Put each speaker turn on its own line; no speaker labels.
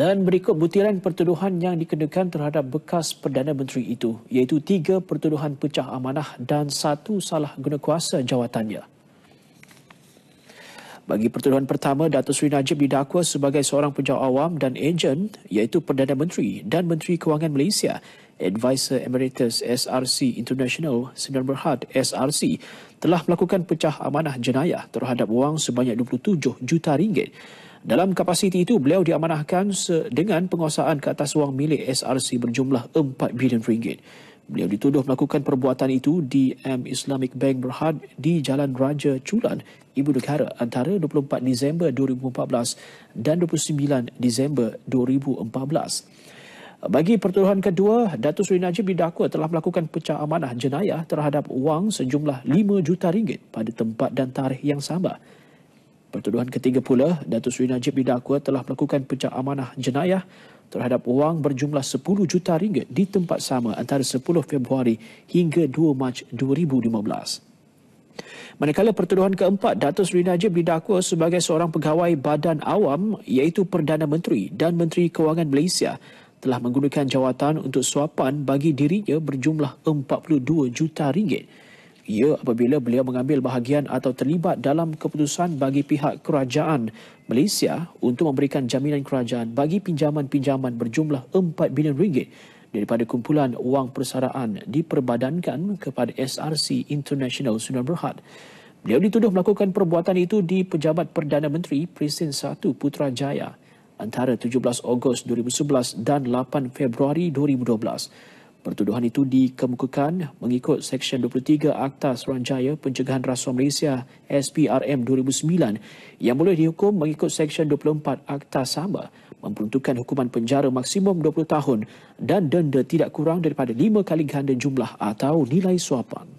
Dan berikut butiran pertuduhan yang dikenakan terhadap bekas Perdana Menteri itu, iaitu tiga pertuduhan pecah amanah dan satu salah guna kuasa jawatannya. Bagi pertuduhan pertama, Datuk Sri Najib didakwa sebagai seorang pejabat awam dan ejen, iaitu Perdana Menteri dan Menteri Kewangan Malaysia, Advisor Emeritus SRC International Sdn Berhad SRC telah melakukan pecah amanah jenayah terhadap wang sebanyak 27 juta ringgit. Dalam kapasiti itu, beliau diamanahkan dengan penguasaan ke atas wang milik SRC berjumlah 4 bilion ringgit. Beliau dituduh melakukan perbuatan itu di M Islamic Bank Berhad di Jalan Raja Chulan, Ibu Negara antara 24 Disember 2014 dan 29 Disember 2014. Bagi pertuduhan kedua, Datuk Seri Najib didakwa telah melakukan pecah amanah jenayah terhadap wang sejumlah RM5 juta ringgit pada tempat dan tarikh yang sama. Pertuduhan ketiga pula, Datuk Seri Najib didakwa telah melakukan pecah amanah jenayah terhadap wang berjumlah RM10 juta ringgit di tempat sama antara 10 Februari hingga 2 Mac 2015. Manakala pertuduhan keempat, Datuk Seri Najib didakwa sebagai seorang pegawai badan awam iaitu Perdana Menteri dan Menteri Kewangan Malaysia telah menggunakan jawatan untuk suapan bagi dirinya berjumlah 42 juta ringgit. Ia apabila beliau mengambil bahagian atau terlibat dalam keputusan bagi pihak kerajaan Malaysia untuk memberikan jaminan kerajaan bagi pinjaman-pinjaman berjumlah 4 bilion ringgit daripada kumpulan wang persaraan diperbadankan kepada SRC International Sunan Bhd. Beliau dituduh melakukan perbuatan itu di Pejabat Perdana Menteri Presiden 1 Putrajaya antara 17 Ogos 2011 dan 8 Februari 2012. Pertuduhan itu dikemukakan mengikut Seksyen 23 Akta Seranjaya Pencegahan Rasuah Malaysia SPRM 2009 yang boleh dihukum mengikut Seksyen 24 Akta Sama memperuntukkan hukuman penjara maksimum 20 tahun dan denda tidak kurang daripada 5 kali ganda jumlah atau nilai suapan.